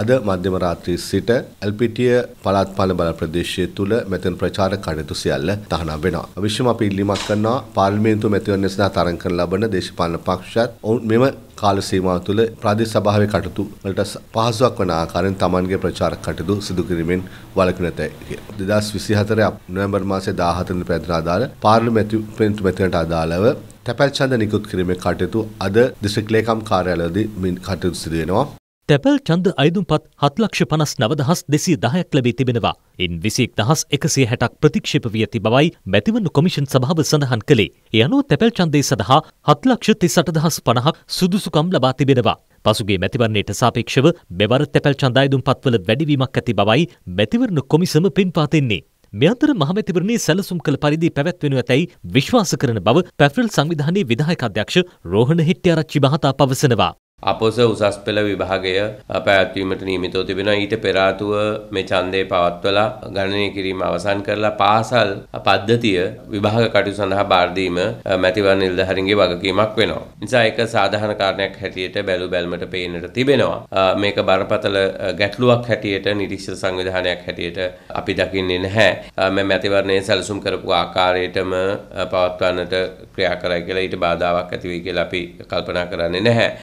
අද මධ්‍යම රාත්‍රී සිට ඇල්පිටිය පළාත් පාලබල ප්‍රදේශය තුළ මෙතන ප්‍රචාර කටයුතු සියල්ල තහනම් වෙනවා. විශේෂම අපි ඉල්ලීමක් කරනවා පාර්ලිමේන්තුව මැතිවරණය සඳහා තරඟ කරන ලබන දේශපාලන පක්ෂයත් ඔවුන් මෙම කාල සීමාව තුළ ප්‍රාදේශ සභාවේ කටයුතු වලට පහසුවක් වන ආකාරයෙන් Tamanගේ ප්‍රචාර කටයුතු සිදු කිරීමෙන් වළකින තැයි. 2024 නොවැම්බර් මාසයේ 17 වෙනිදා පැවැත්වෙන අදාළ පාර්ලිමේන්තු මැතිවරණයට අදාළව තැපැල් ඡන්ද නිකුත් කිරීමේ කටයුතු අද දිස්ත්‍රික් ලේකම් කාර්යාලයේදී කටයුතු සිදු වෙනවා. තැපැල් චන්ද අයිදුම්පත් හත්ලක්ෂ පනස් නවදහස් දෙසී දහයක් ලැබී තිබෙනවා. ඉන් විසික් දහස් එකසේ හැටක් ප්‍රතික්ෂිප වී ඇති බවයි මැතිවන්න කොමිෂන් සභාව සඳහන් කළේ. එ අනුව තැපැල් චන්දේ සඳහා හත්ලක්ෂ තිසටදහස් පණහක් සුදුසුකම් ලබා තිබෙනවා. පසුගේ මැතිවරණයට සාපේක්ෂව මෙවර තැපැල් චන්ද අයිදුම්පත්වල වැඩිවීමක් ඇති බවයි මැතිවරණ කොමිසම පින්පාතෙන්නේ. මෙතර මහමැතිවරණේ සැලසුම් කළ පරිදි පැවැත්වෙනු ඇතැයි විශ්වාස කරන බව පැෆරල් සංවිධානයේ විධායක අධ්‍යක්ෂ රෝහණ හෙට්ටිආරච්චි මහතා පවසනවා. අපොස උසස් පෙළ විභාගය පැවැත්වීමට නියමිතව තිබෙනවා ඊට පෙර ආතුව මේ ඡන්දය පවත්වලා ගණනය කිරීම අවසන් කරලා පාසල් පද්ධතිය විභාග කටයුතු සඳහා බාර දීම මැතිවරණ නිලධාරීන්ගේ වගකීමක් වෙනවා. නිසා ඒක සාධාරණ කාරණයක් හැටියට බැලු බැලමට පේන්නට තිබෙනවා. මේක බරපතල ගැටලුවක් හැටියට නිරීක්ෂක සංවිධානයක් හැටියට අපි දකින්නේ නැහැ. මේ මැතිවරණයේ සැලසුම් කරපු ආකාරයටම පවත්වන්නට ක්‍රියා කරයි කියලා ඊට බාධාවක් ඇති වෙයි කියලා අපි කල්පනා කරන්නේ නැහැ.